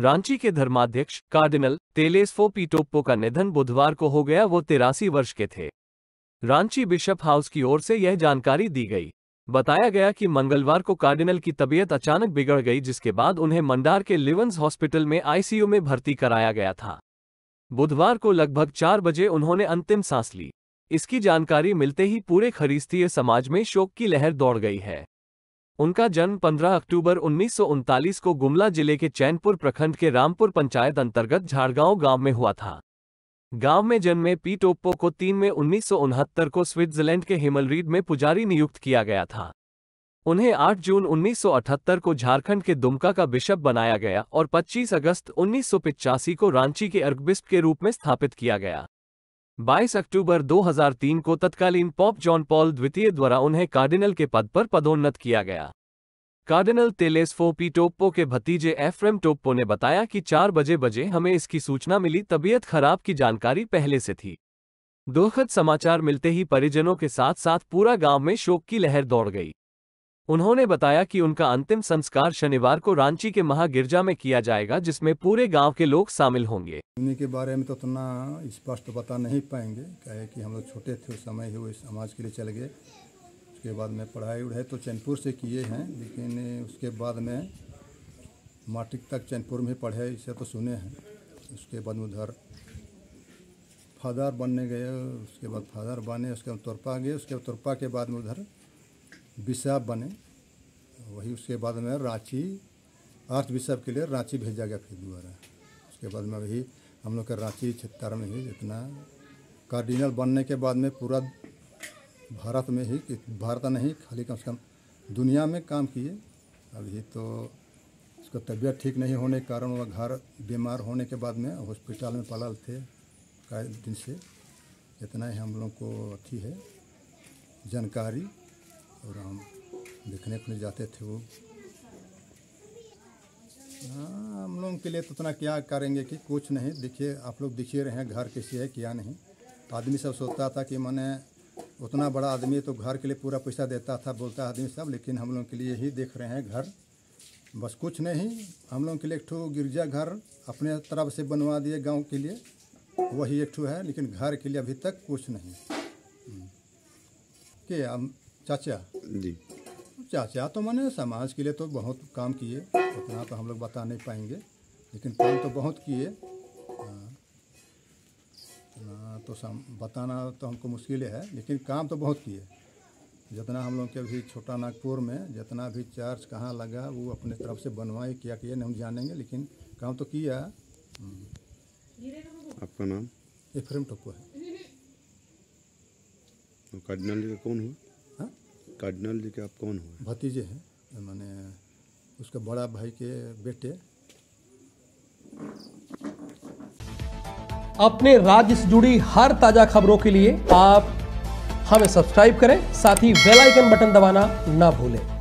रांची के धर्माध्यक्ष कार्डिनल तेलेस्फो पीटोप्पो का निधन बुधवार को हो गया वो तिरासी वर्ष के थे रांची बिशप हाउस की ओर से यह जानकारी दी गई बताया गया कि मंगलवार को कार्डिनल की तबीयत अचानक बिगड़ गई जिसके बाद उन्हें मंडार के लिवंस हॉस्पिटल में आईसीयू में भर्ती कराया गया था बुधवार को लगभग चार बजे उन्होंने अंतिम सांस ली इसकी जानकारी मिलते ही पूरे खरीस्तीय समाज में शोक की लहर दौड़ गई है उनका जन्म 15 अक्टूबर उन्नीस को गुमला जिले के चैनपुर प्रखंड के रामपुर पंचायत अंतर्गत झाड़गांव गांव में हुआ था गांव में जन्मे पी टोप्पो को तीन में उन्नीस को स्विट्जरलैंड के हिमलरीड में पुजारी नियुक्त किया गया था उन्हें 8 जून 1978 को झारखंड के दुमका का बिशप बनाया गया और 25 अगस्त उन्नीस को रांची के अर्गबिस्प के रूप में स्थापित किया गया 22 अक्टूबर 2003 को तत्कालीन पॉप जॉन पॉल द्वितीय द्वारा उन्हें कार्डिनल के पद पर पदोन्नत किया गया कार्डिनल तेलेसफो पी टोप्पो के भतीजे एफ्रेम टोप्पो ने बताया कि चार बजे बजे हमें इसकी सूचना मिली तबीयत खराब की जानकारी पहले से थी दुखद समाचार मिलते ही परिजनों के साथ साथ पूरा गांव में शोक की लहर दौड़ गई उन्होंने बताया कि उनका अंतिम संस्कार शनिवार को रांची के महागिरजा में किया जाएगा जिसमें पूरे गांव के लोग शामिल होंगे उन्हीं के बारे में तो उतना स्पष्ट बता नहीं पाएंगे कहे कि हम लोग छोटे थे उस समय ही वो समाज के लिए चले गए उसके बाद में पढ़ाई उढ़ाई तो चैनपुर से किए हैं लेकिन उसके बाद में माटिक तक चैनपुर में पढ़े इसे तो सुने हैं उसके बाद उधर फादर बनने गए उसके बाद फादर बने उसके बाद तुरपा गए उसके बाद तुरपा के बाद में उधर विषय बने वही उसके बाद में रांची आर्थ बिशप के लिए रांची भेजा गया फिर दोबारा उसके बाद में वही हम लोग का रांची क्षेत्र में ही जितना कार्डिनल बनने के बाद में पूरा भारत में ही भारत नहीं खाली कम से कम दुनिया में काम किए अभी तो उसका तबीयत ठीक नहीं होने के कारण वह घर बीमार होने के बाद में हॉस्पिटल में पलल थे कई दिन से इतना ही हम लोग को अथी है जानकारी और हम देखने लिए जाते थे वो हाँ हम लोगों के लिए तो उतना क्या करेंगे कि कुछ नहीं देखिए आप लोग दिखिए रहे हैं घर कैसे है क्या नहीं आदमी सब सोचता था कि मैंने उतना बड़ा आदमी तो घर के लिए पूरा पैसा देता था बोलता आदमी सब लेकिन हम लोगों के लिए ही देख रहे हैं घर बस कुछ नहीं हम लोगों के लिए एक ठो गिरजा घर अपने तरफ से बनवा दिए गांव के लिए वही एक ठो है लेकिन घर के लिए अभी तक कुछ नहीं हम्म। कि हम चाचा जी चाचा तो मैंने समाज के लिए तो बहुत काम किए उतना तो हम लोग बता नहीं पाएंगे लेकिन काम तो बहुत किए हाँ। तो सम बताना तो हमको मुश्किल है लेकिन काम तो बहुत किए जितना हम लोग के अभी छोटा नागपुर में जितना भी चार्ज कहाँ लगा वो अपने तरफ से बनवाए क्या किया नहीं हम जानेंगे लेकिन काम तो किया हाँ। आपका नाम इफ्रेम टोको है कौन हुआ कार्डिनल जी के आप कौन हुए भतीजे हैं मैंने उसका बड़ा भाई के बेटे अपने राज्य से जुड़ी हर ताजा खबरों के लिए आप हमें सब्सक्राइब करें साथ ही बेल आइकन बटन दबाना ना भूलें